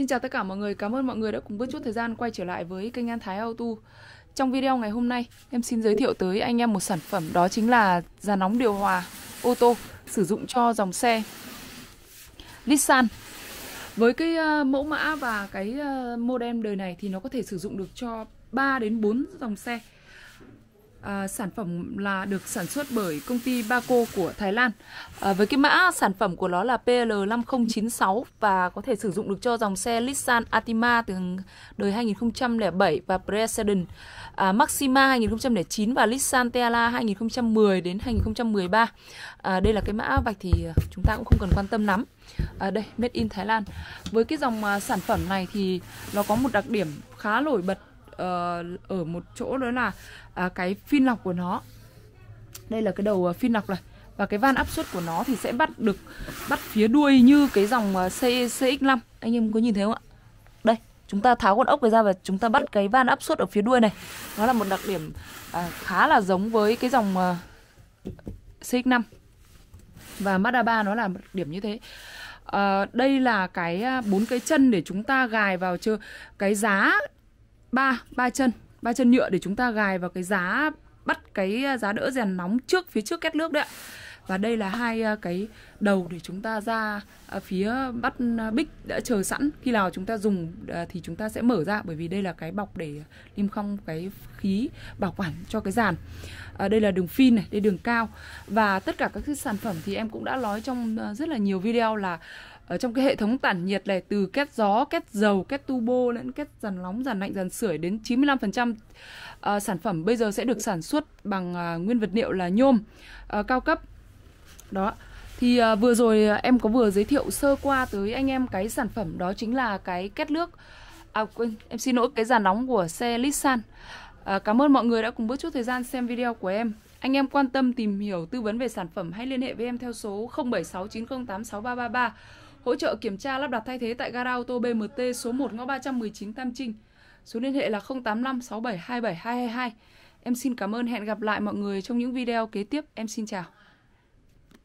Xin chào tất cả mọi người, cảm ơn mọi người đã cùng bớt chút thời gian quay trở lại với kênh An Thái Auto. Trong video ngày hôm nay, em xin giới thiệu tới anh em một sản phẩm đó chính là giàn nóng điều hòa ô tô sử dụng cho dòng xe Nissan. Với cái ờ, mẫu mã và cái ờ, model đời này thì nó có thể sử dụng được cho 3 đến 4 dòng xe À, sản phẩm là được sản xuất bởi công ty Baco của Thái Lan à, với cái mã sản phẩm của nó là PL5096 và có thể sử dụng được cho dòng xe Nissan Altima từ đời 2007 và President à, Maxima 2009 và Nissan Teala 2010 đến 2013 à, đây là cái mã vạch thì chúng ta cũng không cần quan tâm lắm à, đây Made in Thái Lan với cái dòng à, sản phẩm này thì nó có một đặc điểm khá nổi bật Ờ, ở một chỗ đó là à, cái phin lọc của nó đây là cái đầu à, phin lọc này và cái van áp suất của nó thì sẽ bắt được bắt phía đuôi như cái dòng à, CX5 anh em có nhìn thấy không ạ đây chúng ta tháo con ốc này ra và chúng ta bắt cái van áp suất ở phía đuôi này nó là một đặc điểm khá là giống với cái dòng CX5 và Mazda 3 nó là một điểm như thế à, đây là cái bốn cái chân để chúng ta gài vào chưa cái giá ba ba chân ba chân nhựa để chúng ta gài vào cái giá bắt cái à, giá đỡ rèn nóng trước phía trước két nước đấy ạ và đây là hai à, cái đầu để chúng ta ra à, phía bắt bích đã chờ sẵn khi nào chúng ta dùng thì chúng ta sẽ mở ra bởi vì đây là cái bọc để niêm phong cái khí bảo quản cho cái giàn à, đây là đường phin này đây đường cao và tất cả các sản phẩm thì em cũng đã nói trong rất là nhiều video là ở trong cái hệ thống tản nhiệt này từ két gió, két dầu, két turbo lẫn két dàn nóng, dàn lạnh, dàn sưởi đến 95% uh, ờ, sản phẩm bây giờ sẽ được sản xuất bằng uh, nguyên vật liệu là nhôm uh, cao cấp. Đó. Thì uh, vừa rồi uh, em có vừa giới thiệu sơ qua tới anh em cái sản phẩm đó chính là cái két nước à quên, em xin lỗi cái dàn nóng của xe Nissan. À, cảm ơn mọi người đã cùng bước chút thời gian xem video của em. Anh em quan tâm tìm hiểu tư vấn về sản phẩm hãy liên hệ với em theo số 0769086333 hỗ trợ kiểm tra lắp đặt thay thế tại gara ô tô BMT số 1 ngõ 319 Tam Trinh. Số liên hệ là 085 6727 222. Em xin cảm ơn hẹn gặp lại mọi người trong những video kế tiếp. Em xin chào.